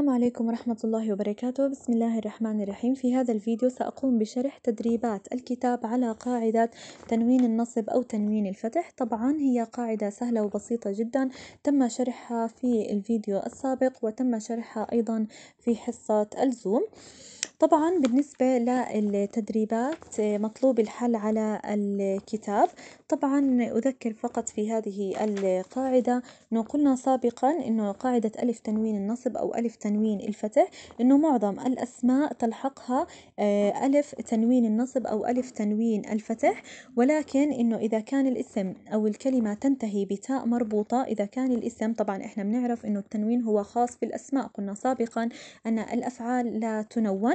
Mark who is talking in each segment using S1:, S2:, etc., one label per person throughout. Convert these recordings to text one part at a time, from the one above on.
S1: السلام عليكم ورحمة الله وبركاته بسم الله الرحمن الرحيم في هذا الفيديو سأقوم بشرح تدريبات الكتاب على قاعدة تنوين النصب أو تنوين الفتح طبعا هي قاعدة سهلة وبسيطة جدا تم شرحها في الفيديو السابق وتم شرحها أيضا في حصة الزوم طبعاً بالنسبة للتدريبات آه، مطلوب الحل على الكتاب, طبعاً أذكر فقط في هذه القاعدة, إنه قلنا سابقاً إنه قاعدة ألف تنوين النصب أو ألف تنوين الفتح, إنه معظم الأسماء تلحقها آه، ألف تنوين النصب أو ألف تنوين الفتح, ولكن إنه إذا كان الاسم أو الكلمة تنتهي بتاء مربوطة, إذا كان الاسم طبعاً إحنا بنعرف إنه التنوين هو خاص بالأسماء, قلنا سابقاً أن الأفعال لا تنون.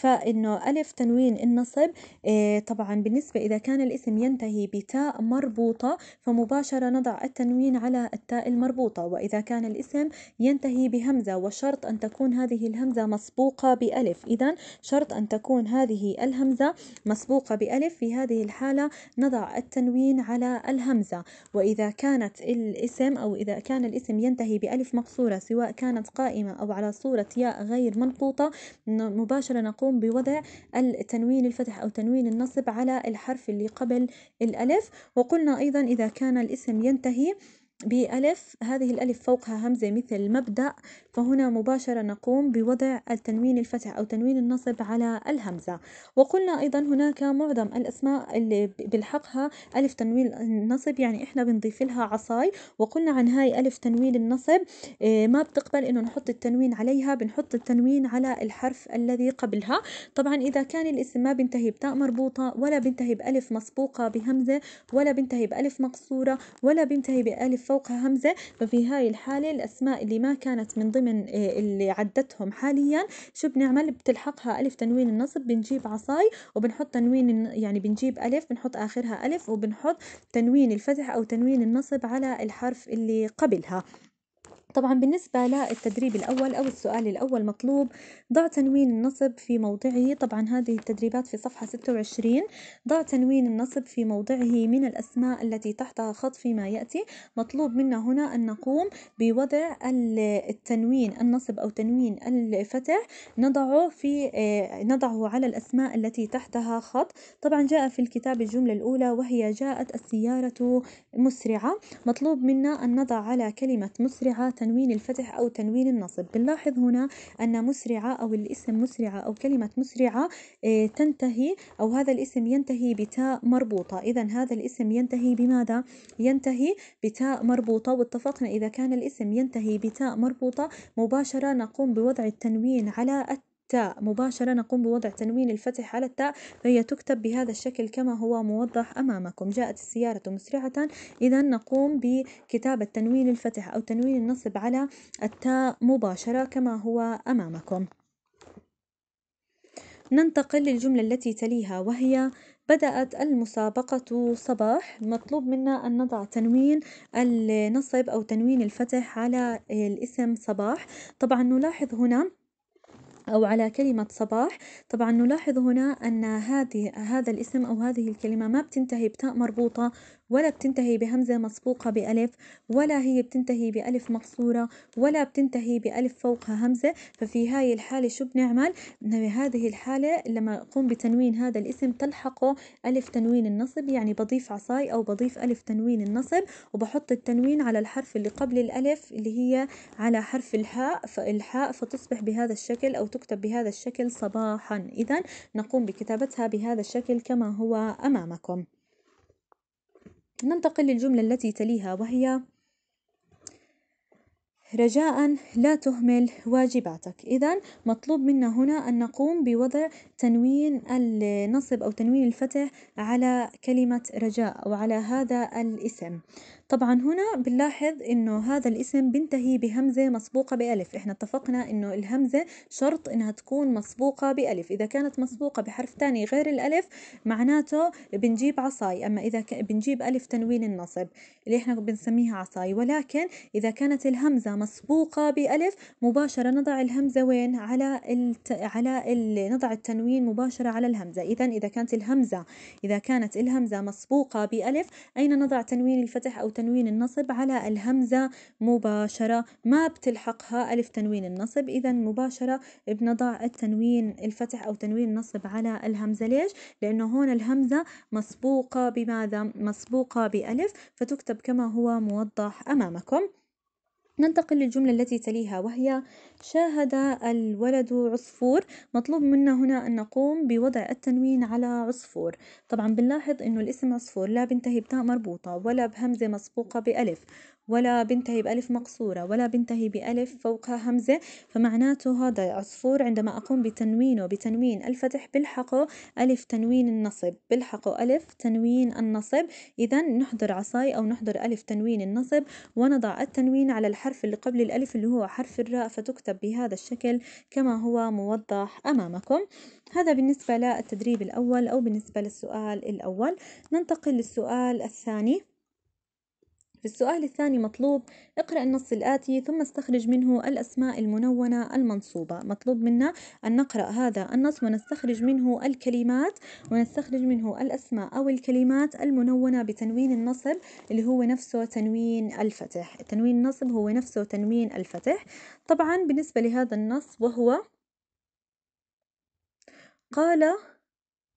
S1: فإنه ألف تنوين النصب آه، طبعا بالنسبة إذا كان الاسم ينتهي بتاء مربوطة فمباشرة نضع التنوين على التاء المربوطة وإذا كان الاسم ينتهي بهمزة وشرط أن تكون هذه الهمزة مسبوقة بألف إذا شرط أن تكون هذه الهمزة مسبوقة بألف في هذه الحالة نضع التنوين على الهمزة وإذا كانت الاسم أو إذا كان الاسم ينتهي بألف مقصورة سواء كانت قائمة أو على صورة ياء غير منقوطة مباشرة نقوم يقوم بوضع التنوين الفتح أو تنوين النصب على الحرف اللي قبل الألف وقلنا أيضا إذا كان الاسم ينتهي بألف هذه الألف فوقها همزة مثل مبدأ فهنا مباشرة نقوم بوضع التنوين الفتح أو تنوين النصب على الهمزة وقلنا أيضا هناك معظم الأسماء اللي بلحقها ألف تنوين النصب يعني إحنا بنضيف لها عصاي وقلنا عن هاي ألف تنوين النصب آه، ما بتقبل إنه نحط التنوين عليها بنحط التنوين على الحرف الذي قبلها طبعا إذا كان الاسم ما بنتهي بتاء مربوطة ولا بنتهي بألف مسبوقة بهمزة ولا بنتهي بألف مقصورة ولا بنتهي بألف فوقها همزة ففي هاي الحالة الأسماء اللي ما كانت من ضمن ضمن آه، اللي عدتهم حاليا شو بنعمل بتلحقها ألف تنوين النصب بنجيب عصاي وبنحط تنوين يعني بنجيب ألف بنحط آخرها ألف وبنحط تنوين الفتح أو تنوين النصب على الحرف اللي قبلها. طبعاً بالنسبة للتدريب الأول أو السؤال الأول مطلوب ضع تنوين النصب في موضعه طبعاً هذه التدريبات في صفحة ستة وعشرين ضع تنوين النصب في موضعه من الأسماء التي تحتها خط فيما يأتي مطلوب منا هنا أن نقوم بوضع التنوين النصب أو تنوين الفتح نضعه في آه، نضعه على الأسماء التي تحتها خط طبعاً جاء في الكتاب الجملة الأولى وهي جاءت السيارة مسرعة مطلوب منا أن نضع على كلمة مسرعة تنوين الفتح أو تنوين النصب بنلاحظ هنا أن مسرعة أو الاسم مسرعة أو كلمة مسرعة آه، تنتهي أو هذا الاسم ينتهي بتاء مربوطة إذا هذا الاسم ينتهي بماذا؟ ينتهي بتاء مربوطة واتفقنا إذا كان الاسم ينتهي بتاء مربوطة مباشرة نقوم بوضع التنوين على التاء التاء مباشرة نقوم بوضع تنوين الفتح على التاء فهي تكتب بهذا الشكل كما هو موضح أمامكم جاءت السيارة مسرعة إذا نقوم بكتابة تنوين الفتح أو تنوين النصب على التاء مباشرة كما هو أمامكم ننتقل للجملة التي تليها وهي بدأت المسابقة صباح مطلوب منا أن نضع تنوين النصب أو تنوين الفتح على الاسم صباح طبعا نلاحظ هنا أو على كلمة صباح طبعاً نلاحظ هنا أن هذه هذا الاسم أو هذه الكلمة ما بتنتهي بتاء مربوطة ولا بتنتهي بهمزة مسبوقة بألف ولا هي بتنتهي بألف مقصورة ولا بتنتهي بألف فوقها همزة ففي هاي الحالة شو بنعمل؟ بهذه الحالة لما أقوم بتنوين هذا الاسم تلحقه ألف تنوين النصب يعني بضيف عصاي أو بضيف ألف تنوين النصب وبحط التنوين على الحرف اللي قبل الألف اللي هي على حرف الحاء فالحاء فتصبح بهذا الشكل أو تكتب بهذا الشكل صباحا إذا نقوم بكتابتها بهذا الشكل كما هو أمامكم ننتقل للجملة التي تليها وهي رجاء لا تهمل واجباتك إذا مطلوب منا هنا أن نقوم بوضع تنوين النصب أو تنوين الفتح على كلمة رجاء أو على هذا الاسم طبعا هنا بنلاحظ إنه هذا الاسم بنتهي بهمزة مسبوقة بألف إحنا اتفقنا إنه الهمزة شرط إنها تكون مسبوقة بألف إذا كانت مسبوقة بحرف تاني غير الألف معناته بنجيب عصاي أما إذا ك... بنجيب ألف تنوين النصب اللي إحنا بنسميها عصاي ولكن إذا كانت الهمزة مسبوقة بألف مباشرة نضع الهمزة وين على الت... على ال... نضع التنوين مباشرة على الهمزة إذا إذا كانت الهمزة إذا كانت الهمزة مسبوقة بألف أين نضع تنوين الفتح أو تنوين النصب على الهمزة مباشرة ما بتلحقها ألف تنوين النصب إذا مباشرة بنضع التنوين الفتح أو تنوين النصب على الهمزة ليش؟ لأنه هون الهمزة مسبوقة بماذا؟ مسبوقة بألف فتكتب كما هو موضح أمامكم ننتقل للجملة التي تليها وهي شاهد الولد عصفور مطلوب منا هنا أن نقوم بوضع التنوين على عصفور طبعا بنلاحظ أنه الاسم عصفور لا بنتهي بتاء مربوطة ولا بهمزة مسبوقة بألف ولا بنتهي بألف مقصورة ولا بنتهي بألف فوقها همزة فمعناته هذا عصفور عندما أقوم بتنوينه بتنوين الفتح بلحقه ألف تنوين النصب بلحقه ألف تنوين النصب إذا نحضر عصاي أو نحضر ألف تنوين النصب ونضع التنوين على الحرف الحرف اللي قبل الألف اللي هو حرف الراء فتكتب بهذا الشكل كما هو موضح أمامكم هذا بالنسبة للتدريب الأول أو بالنسبة للسؤال الأول ننتقل للسؤال الثاني في السؤال الثاني مطلوب اقرأ النص الآتي ثم استخرج منه الأسماء المنونة المنصوبة مطلوب منا أن نقرأ هذا النص ونستخرج منه الكلمات ونستخرج منه الأسماء أو الكلمات المنونة بتنوين النصب اللي هو نفسه تنوين الفتح تنوين النصب هو نفسه تنوين الفتح طبعا بالنسبة لهذا النص وهو قال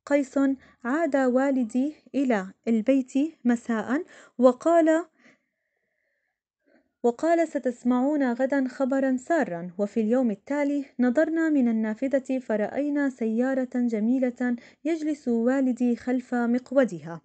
S1: قيس عاد والدي إلى البيت مساء وقال وقال ستسمعون غدا خبرا سارا وفي اليوم التالي نظرنا من النافذة فرأينا سيارة جميلة يجلس والدي خلف مقودها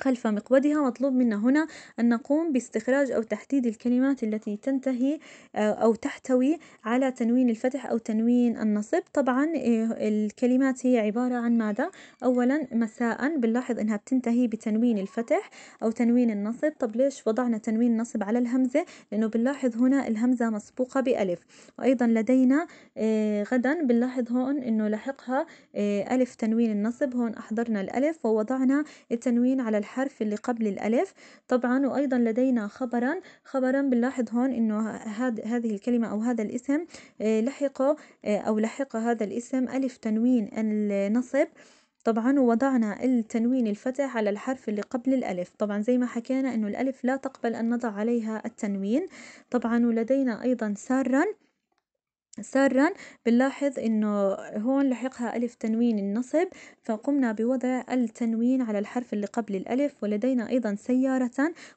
S1: خلف مقودها مطلوب منا هنا أن نقوم باستخراج أو تحديد الكلمات التي تنتهي آه، أو تحتوي على تنوين الفتح أو تنوين النصب طبعا إيه، الكلمات هي عبارة عن ماذا؟ أولا مساء بنلاحظ أنها بتنتهي بتنوين الفتح أو تنوين النصب طب ليش وضعنا تنوين النصب على الهمزة؟ لأنه بنلاحظ هنا الهمزة مسبوقة بألف وأيضا لدينا إيه، غدا بنلاحظ هون أنه لحقها إيه، ألف تنوين النصب هون أحضرنا الألف ووضعنا التنوين على الحرف اللي قبل الألف طبعا وأيضا لدينا خبرا خبرا بنلاحظ هون إنه هاد هذه الكلمة أو هذا الاسم آه، لحقه آه، أو لحق هذا الاسم ألف تنوين النصب طبعا ووضعنا التنوين الفتح على الحرف اللي قبل الألف طبعا زي ما حكينا أنه الألف لا تقبل أن نضع عليها التنوين طبعا ولدينا أيضا سارا سارًا بنلاحظ إنه هون لحقها ألف تنوين النصب فقمنا بوضع التنوين على الحرف اللي قبل الألف ولدينا أيضًا سيارة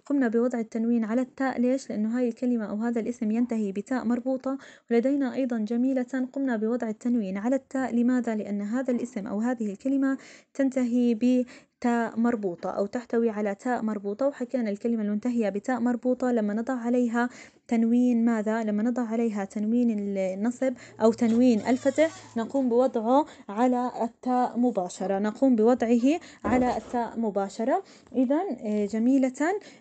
S1: قمنا بوضع التنوين على التاء ليش؟ لأنه هاي الكلمة أو هذا الاسم ينتهي بتاء مربوطة ولدينا أيضًا جميلة قمنا بوضع التنوين على التاء لماذا؟ لأن هذا الاسم أو هذه الكلمة تنتهي بتاء مربوطة أو تحتوي على تاء مربوطة وحكينا الكلمة المنتهية بتاء مربوطة لما نضع عليها. تنوين ماذا؟ لما نضع عليها تنوين النصب أو تنوين الفتح نقوم بوضعه على التاء مباشرة نقوم بوضعه على التاء مباشرة إذا آه، جميلة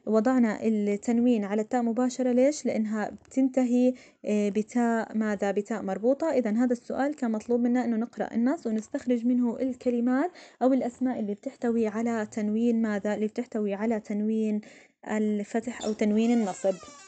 S1: وضعنا التنوين على التاء مباشرة ليش؟ لأنها بتنتهي آه، بتاء ماذا؟ بتاء مربوطة إذا هذا السؤال كان مطلوب منا أنه نقرأ النص ونستخرج منه الكلمات أو الأسماء اللي بتحتوي على تنوين ماذا؟ اللي بتحتوي على تنوين الفتح أو تنوين النصب